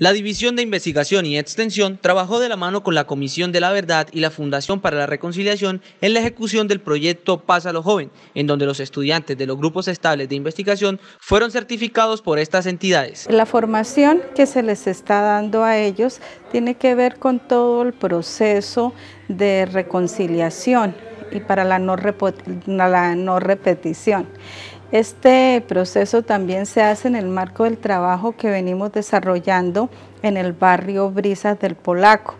La División de Investigación y Extensión trabajó de la mano con la Comisión de la Verdad y la Fundación para la Reconciliación en la ejecución del proyecto Paz a lo Joven, en donde los estudiantes de los grupos estables de investigación fueron certificados por estas entidades. La formación que se les está dando a ellos tiene que ver con todo el proceso de reconciliación y para la no, la no repetición. Este proceso también se hace en el marco del trabajo que venimos desarrollando en el barrio Brisas del Polaco,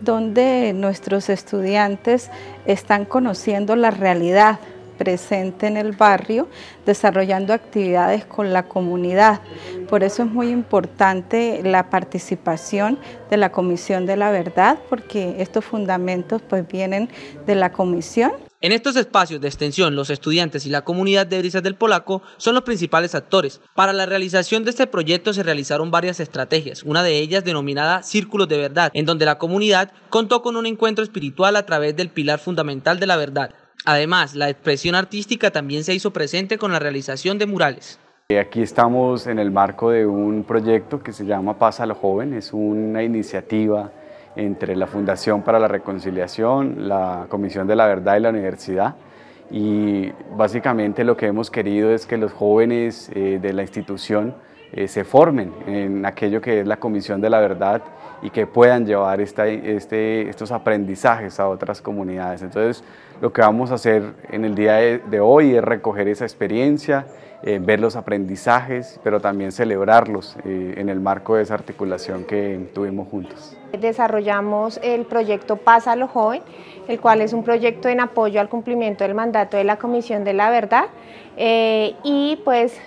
donde nuestros estudiantes están conociendo la realidad presente en el barrio, desarrollando actividades con la comunidad. Por eso es muy importante la participación de la Comisión de la Verdad, porque estos fundamentos pues vienen de la Comisión. En estos espacios de extensión, los estudiantes y la comunidad de Brisas del Polaco son los principales actores. Para la realización de este proyecto se realizaron varias estrategias, una de ellas denominada Círculos de Verdad, en donde la comunidad contó con un encuentro espiritual a través del pilar fundamental de la verdad, Además, la expresión artística también se hizo presente con la realización de murales. Eh, aquí estamos en el marco de un proyecto que se llama Paz los Joven, es una iniciativa entre la Fundación para la Reconciliación, la Comisión de la Verdad y la Universidad. Y básicamente lo que hemos querido es que los jóvenes eh, de la institución eh, se formen en aquello que es la Comisión de la Verdad y que puedan llevar esta, este, estos aprendizajes a otras comunidades. Entonces, lo que vamos a hacer en el día de, hoy es recoger esa experiencia, eh, ver los aprendizajes, pero también celebrarlos eh, en el marco de esa articulación que tuvimos juntos. Desarrollamos el proyecto Pasa a lo Joven, el cual es un proyecto en apoyo al cumplimiento del mandato de la Comisión de la Verdad y pues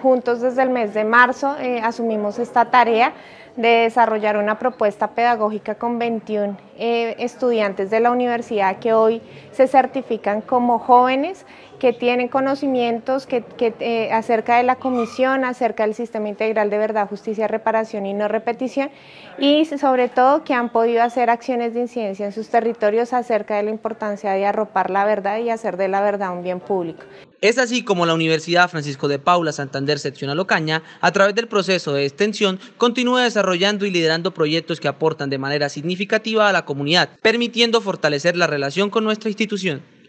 juntos desde el mes de marzo eh, asumimos esta tarea de desarrollar una propuesta pedagógica con 21 eh, estudiantes de la universidad que hoy se certifican como jóvenes que tienen conocimientos eh, acerca de la comisión, acerca del sistema integral de verdad, justicia, reparación y no repetición y sobre todo que han podido hacer acciones de incidencia en sus territorios acerca de la importancia de arropar la verdad y hacer de la verdad un bien público. Es así como la Universidad Francisco de Paula Santander Sección Ocaña, a través del proceso de extensión, continúa desarrollando y liderando proyectos que aportan de manera significativa a la comunidad, permitiendo fortalecer la relación con nuestra institución.